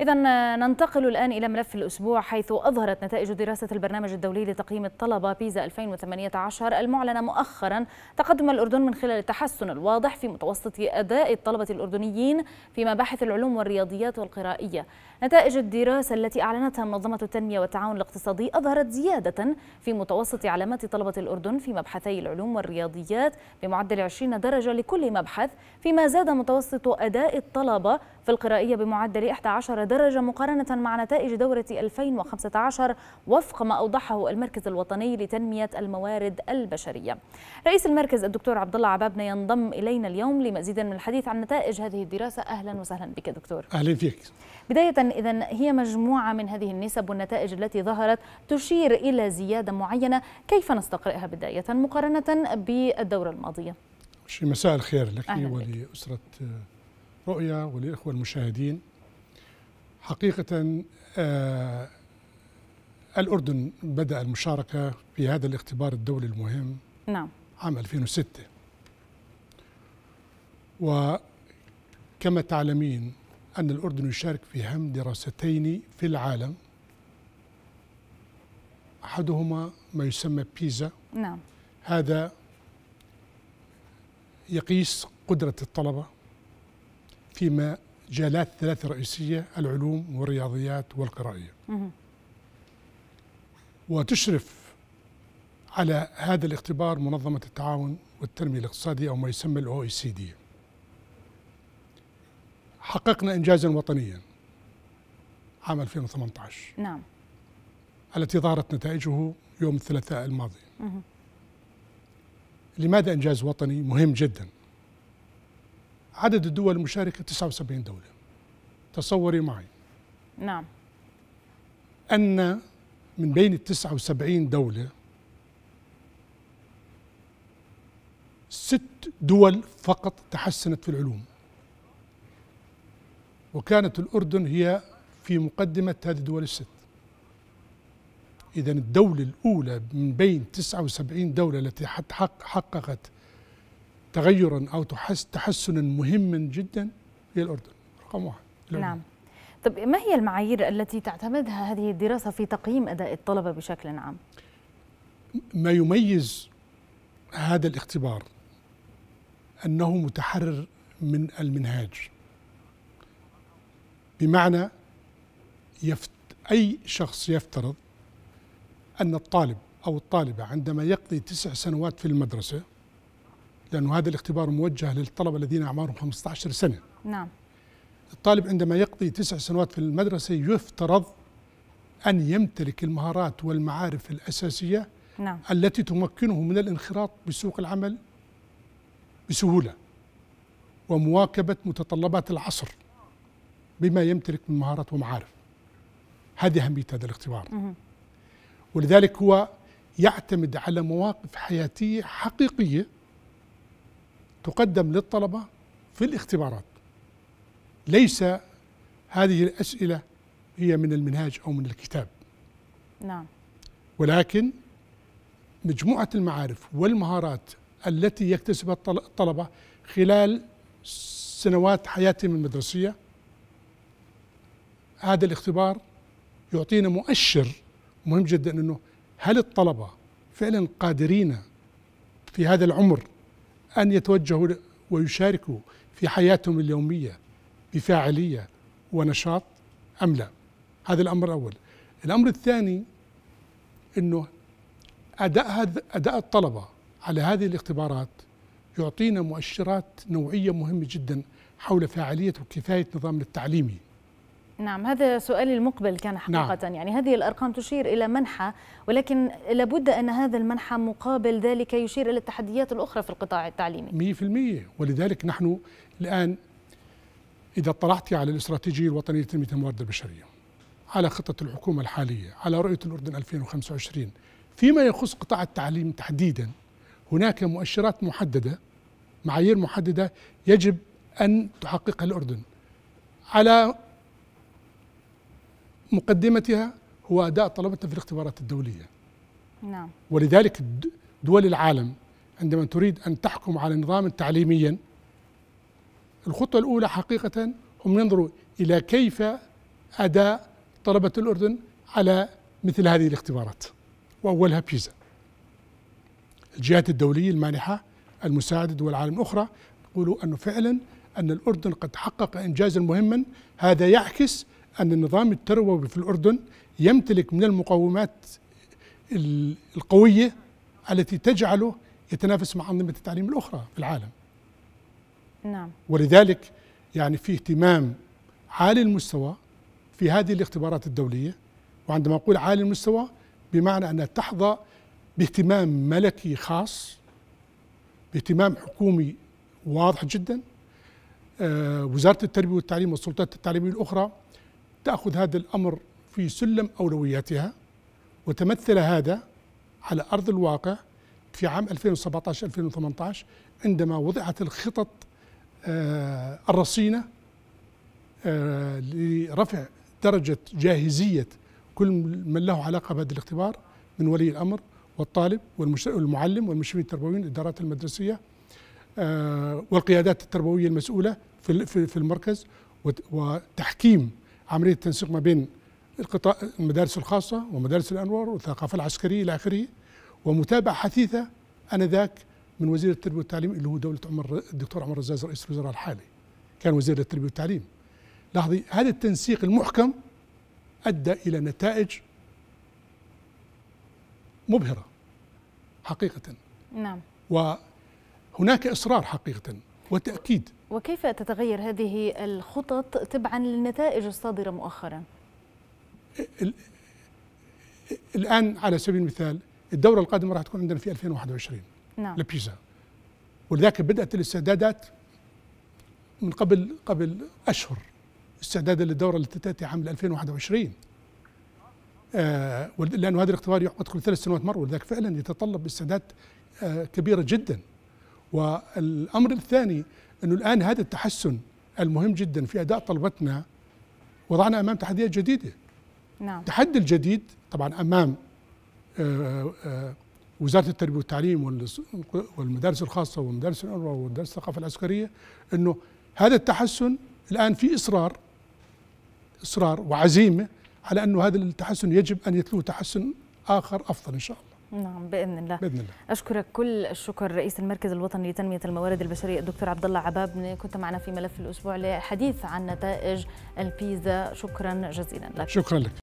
إذا ننتقل الآن إلى ملف الأسبوع حيث أظهرت نتائج دراسة البرنامج الدولي لتقييم الطلبة بيزا 2018 المعلنة مؤخرا تقدم الأردن من خلال التحسن الواضح في متوسط أداء الطلبة الأردنيين في مباحث العلوم والرياضيات والقرائية. نتائج الدراسة التي أعلنتها منظمة التنمية والتعاون الاقتصادي أظهرت زيادة في متوسط علامات طلبة الأردن في مبحثي العلوم والرياضيات بمعدل 20 درجة لكل مبحث فيما زاد متوسط أداء الطلبة في القرائية بمعدل 11 درجة مقارنة مع نتائج دورة 2015 وفق ما أوضحه المركز الوطني لتنمية الموارد البشرية رئيس المركز الدكتور عبد الله عبابنا ينضم إلينا اليوم لمزيد من الحديث عن نتائج هذه الدراسة أهلا وسهلا بك دكتور أهلا فيك بداية إذا هي مجموعة من هذه النسب والنتائج التي ظهرت تشير إلى زيادة معينة كيف نستقرئها بداية مقارنة بالدورة الماضية مساء الخير لك ولأسرة رؤيا وللإخوة المشاهدين حقيقة آه الأردن بدأ المشاركة في هذا الاختبار الدولي المهم نعم عام 2006 وكما تعلمين أن الأردن يشارك في أهم دراستين في العالم أحدهما ما يسمى بيزا نعم هذا يقيس قدرة الطلبة فيما جالات ثلاثة رئيسية العلوم والرياضيات والقرائية وتشرف على هذا الاختبار منظمة التعاون والتنمية الاقتصادية أو ما يسمى الأو إي سي دي حققنا إنجازا وطنيا عام 2018 نعم التي ظهرت نتائجه يوم الثلاثاء الماضي مه. لماذا إنجاز وطني مهم جدا عدد الدول المشاركة 79 دولة تصوري معي نعم أن من بين ال 79 دولة ست دول فقط تحسنت في العلوم وكانت الأردن هي في مقدمة هذه الدول الست إذا الدولة الأولى من بين 79 دولة التي حققت تغيرا أو تحسنا مهما جدا هي الأردن رقم واحد الأردن. نعم طب ما هي المعايير التي تعتمدها هذه الدراسة في تقييم أداء الطلبة بشكل عام؟ ما يميز هذا الاختبار أنه متحرر من المنهاج بمعنى يفت أي شخص يفترض أن الطالب أو الطالبة عندما يقضي تسع سنوات في المدرسة لأن هذا الاختبار موجه للطلبة الذين أعمارهم 15 سنة نعم الطالب عندما يقضي تسع سنوات في المدرسة يفترض أن يمتلك المهارات والمعارف الأساسية نعم. التي تمكنه من الانخراط بسوق العمل بسهولة ومواكبة متطلبات العصر بما يمتلك من مهارات ومعارف هذه أهمية هذا الاختبار ولذلك هو يعتمد على مواقف حياتية حقيقية تقدم للطلبة في الاختبارات ليس هذه الأسئلة هي من المنهاج أو من الكتاب نعم ولكن مجموعة المعارف والمهارات التي يكتسبها الطلبة خلال سنوات حياتهم المدرسية هذا الاختبار يعطينا مؤشر مهم جدا أنه هل الطلبة فعلا قادرين في هذا العمر أن يتوجهوا ويشاركوا في حياتهم اليومية بفاعلية ونشاط أم لا هذا الأمر الأول الأمر الثاني أنه أداء, أداء الطلبة على هذه الاختبارات يعطينا مؤشرات نوعية مهمة جدا حول فاعلية وكفاية نظامنا التعليمي نعم هذا سؤالي المقبل كان نعم. حقيقة نعم. يعني هذه الأرقام تشير إلى منحة ولكن لابد أن هذا المنحة مقابل ذلك يشير إلى التحديات الأخرى في القطاع التعليمي 100% ولذلك نحن الآن إذا اطلعت على الاستراتيجية الوطنية لتنمية الموارد البشرية على خطة الحكومة الحالية على رؤية الأردن 2025 فيما يخص قطاع التعليم تحديدا هناك مؤشرات محددة معايير محددة يجب أن تحققها الأردن على مقدمتها هو أداء طلبتنا في الاختبارات الدولية نعم ولذلك دول العالم عندما تريد أن تحكم على نظام تعليميا الخطوة الأولى حقيقة هم ينظروا إلى كيف أداء طلبة الأردن على مثل هذه الاختبارات وأولها بيزا الجهات الدولية المانحة المساعدة دول العالم الأخرى يقولوا أنه فعلا أن الأردن قد حقق إنجازا مهما هذا يعكس أن النظام التربوي في الأردن يمتلك من المقومات القوية التي تجعله يتنافس مع أنظمة التعليم الأخرى في العالم نعم ولذلك يعني في اهتمام عالي المستوى في هذه الاختبارات الدولية وعندما أقول عالي المستوى بمعنى أنها تحظى باهتمام ملكي خاص باهتمام حكومي واضح جدا آه، وزارة التربية والتعليم والسلطات التعليمية الأخرى تأخذ هذا الأمر في سلم أولوياتها وتمثل هذا على أرض الواقع في عام 2017-2018 عندما وضعت الخطط آه، الرصينة آه، لرفع درجة جاهزية كل من له علاقة بهذا الاختبار من ولي الأمر والطالب والمعلم والمشرفين التربويين الإدارات المدرسية آه، والقيادات التربوية المسؤولة في المركز وتحكيم عمليه التنسيق ما بين القطاع المدارس الخاصه ومدارس الانوار والثقافه العسكريه الى اخره ومتابعه حثيثه انذاك من وزير التربيه والتعليم اللي هو دوله عمر الدكتور عمر الرزاز رئيس الوزراء الحالي كان وزير التربيه والتعليم لاحظي هذا التنسيق المحكم ادى الى نتائج مبهره حقيقه نعم وهناك اصرار حقيقه وتاكيد وكيف تتغير هذه الخطط تبعا للنتائج الصادرة مؤخرا؟ الآن على سبيل المثال الدورة القادمة راح تكون عندنا في 2021 نعم لبيزا ولذلك بدأت الاستعدادات من قبل قبل أشهر استعدادا للدورة التي تأتي عام 2021 آه لأنه هذا الاختبار كل ثلاث سنوات مرة ولذلك فعلا يتطلب استعداد آه كبيرة جدا والأمر الثاني أنه الآن هذا التحسن المهم جدا في أداء طلبتنا وضعنا أمام تحديات جديدة نعم. التحدي الجديد طبعا أمام آآ آه، آآ آه، وزاره التربيه والتعليم والمدارس الخاصه والمدارس العليا والمدارس الثقافه العسكريه انه هذا التحسن الان في اصرار اصرار وعزيمه على انه هذا التحسن يجب ان يتلوه تحسن اخر افضل ان شاء الله نعم باذن الله باذن الله اشكرك كل الشكر رئيس المركز الوطني لتنميه الموارد البشريه الدكتور عبد الله عباب كنت معنا في ملف الاسبوع لحديث عن نتائج البيزا شكرا جزيلا لك شكرا لك